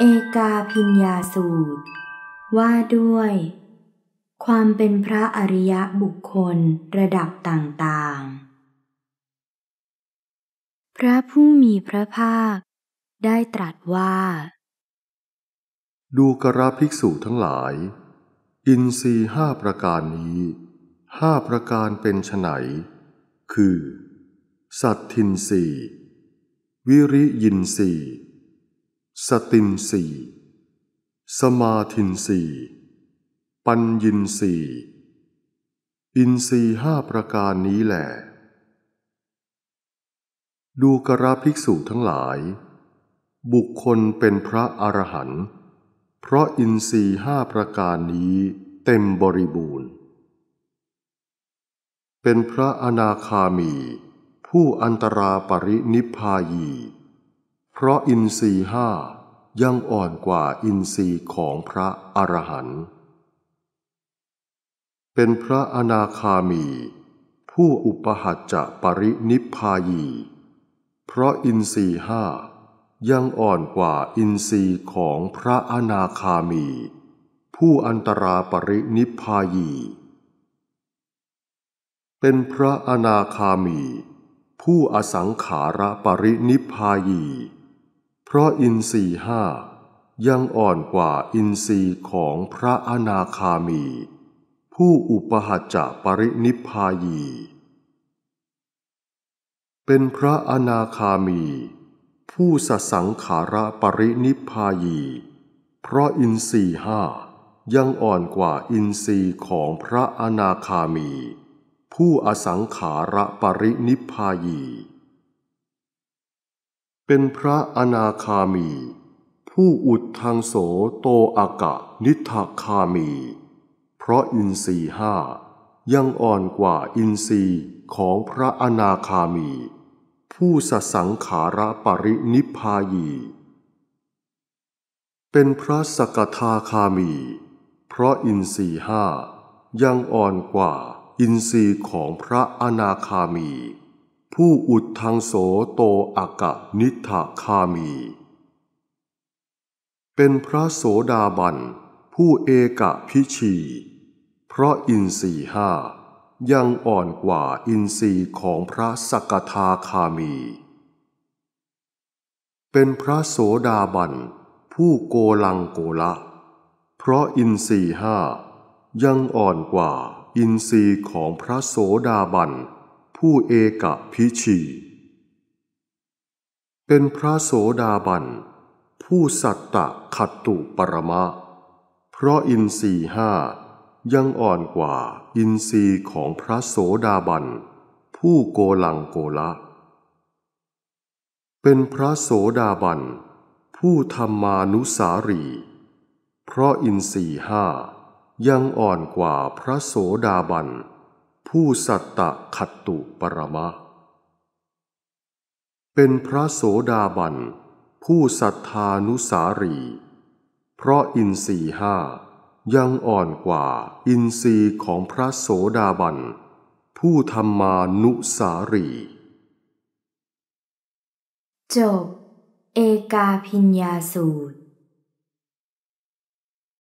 เอกาพิญญาสูตร ว่าด้วย ความเป็นพระอริยะบุคคลระดับต่างๆ พระผู้มีพระภาคได้ตรัสว่า ดูกราภิกษุทั้งหลาย อินทรีห้าประการนี้ ห้าประการเป็นไนคือ สัตทินรีวิริยินรีสตินสี สมาธินสีปัญญินสีอินสีห้าประการนี้แหละ ดูกราภิกษุทั้งหลาย บุคคลเป็นพระอรหันต์เพราะอินสีห้าประการนี้เต็มบริบูรณ์ เป็นพระอนาคามี ผู้อันตราปรินิพพายีเพราะอินทรีห้ายังอ่อนกว่าอินทรีของพระอรหันต์ เป็นพระอนาคามี ผู้อุปหัจจะปรินิพพายี เพราะอินทรีห้ายังอ่อนกว่าอินทรีของพระอนาคามี ผู้อันตราปรินิพพายี เป็นพระอนาคามี ผู้อสังขาระปรินิพพายีเพราะอินทรีห้ายังอ่อนกว่าอินทรีย์ของพระอนาคามี ผู้อุปหัจจะปรินิพพายี เป็นพระอนาคามี ผู้สสังขาระปรินิพพายีเพราะอินทรีห้ายังอ่อนกว่าอินทรีย์ของพระอนาคามี ผู้อสังขาระปรินิพพายีเป็นพระอนาคามี ผู้อุดทางโสโตอากะนิทาคามี เพราะอินทรีห้ายังอ่อนกว่าอินทรีของพระอนาคามี ผู้สสังขาระปรินิพพายีเป็นพระสกทาคามี เพราะอินทรีห้ายังอ่อนกว่าอินทรีของพระอนาคามีผู้อุดทางโสโตอากะนิทาคามี เป็นพระโสดาบัน ผู้เอกะพิชี เพราะ อินสีห้ายังอ่อนกว่า อินทรีของพระสกทาคามี เป็นพระโสดาบัน ผู้โกลังโกละ เพราะอินทรีห้า ยังอ่อนกว่าอินทรีของพระโสดาบันผู้เอกพิชี เป็นพระโสดาบัน ผู้สัตตะขัตตุปรมะเพราะอินทรีห้ายังอ่อนกว่าอินทรีของพระโสดาบันผู้โกลังโกละ เป็นพระโสดาบัน ผู้ธรรมานุสารี เพราะอินทรีห้ายังอ่อนกว่าพระโสดาบันผู้สัตตะขัตตุปรมะเป็นพระโสดาบัน ผู้ศรัทธานุสารี เพราะอินทรีห้ายังอ่อนกว่าอินทรีย์ของพระโสดาบัน ผู้ธรรมานุสารีจบเอกาพิญญาสูตร